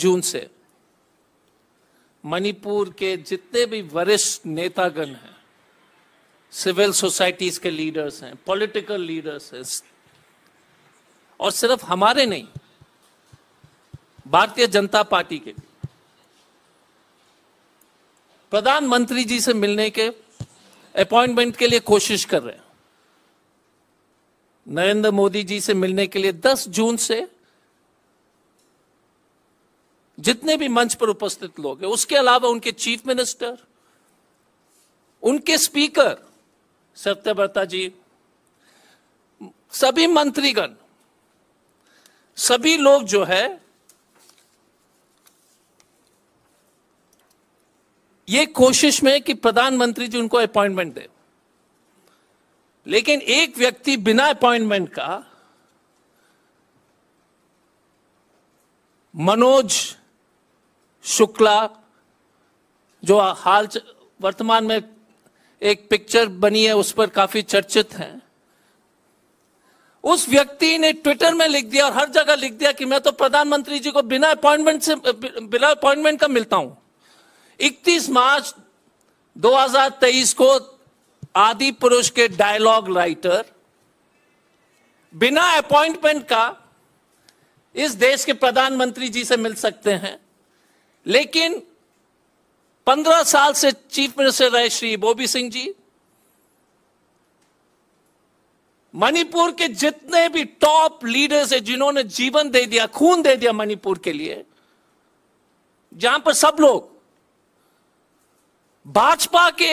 जून से मणिपुर के जितने भी वरिष्ठ नेतागण हैं सिविल सोसाइटीज के लीडर्स हैं पॉलिटिकल लीडर्स हैं और सिर्फ हमारे नहीं भारतीय जनता पार्टी के प्रधानमंत्री जी से मिलने के अपॉइंटमेंट के लिए कोशिश कर रहे हैं नरेंद्र मोदी जी से मिलने के लिए 10 जून से जितने भी मंच पर उपस्थित लोग हैं उसके अलावा उनके चीफ मिनिस्टर उनके स्पीकर सत्यव्रता जी सभी मंत्रीगण सभी लोग जो है ये कोशिश में कि प्रधानमंत्री जी उनको अपॉइंटमेंट दे लेकिन एक व्यक्ति बिना अपॉइंटमेंट का मनोज शुक्ला जो हाल वर्तमान में एक पिक्चर बनी है उस पर काफी चर्चित हैं उस व्यक्ति ने ट्विटर में लिख दिया और हर जगह लिख दिया कि मैं तो प्रधानमंत्री जी को बिना अपॉइंटमेंट से बिना अपॉइंटमेंट का मिलता हूं 31 मार्च 2023 को आदि पुरुष के डायलॉग राइटर बिना अपॉइंटमेंट का इस देश के प्रधानमंत्री जी से मिल सकते हैं लेकिन पंद्रह साल से चीफ मिनिस्टर रहे श्री बोबी सिंह जी मणिपुर के जितने भी टॉप लीडर्स है जिन्होंने जीवन दे दिया खून दे दिया मणिपुर के लिए जहां पर सब लोग भाजपा के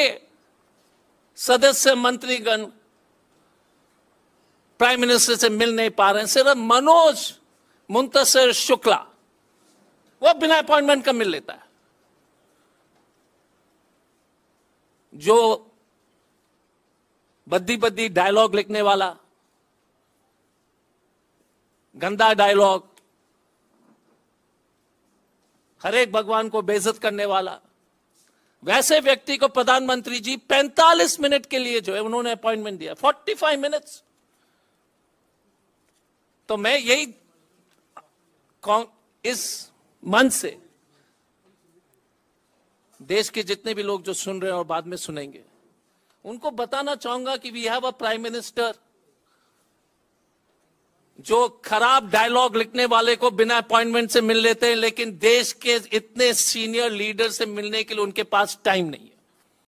सदस्य मंत्रीगण प्राइम मिनिस्टर से मिल नहीं पा रहे हैं सिर्फ मनोज मुंतसर शुक्ला वो बिना अपॉइंटमेंट का मिल लेता है जो बद्दी बद्दी डायलॉग लिखने वाला गंदा डायलॉग हर एक भगवान को बेजत करने वाला वैसे व्यक्ति को प्रधानमंत्री जी 45 मिनट के लिए जो है उन्होंने अपॉइंटमेंट दिया 45 मिनट्स तो मैं यही इस मन से देश के जितने भी लोग जो सुन रहे हैं और बाद में सुनेंगे उनको बताना चाहूंगा कि we have a prime minister जो खराब डायलॉग लिखने वाले को बिना अपॉइंटमेंट से मिल लेते हैं लेकिन देश के इतने सीनियर लीडर से मिलने के लिए उनके पास टाइम नहीं है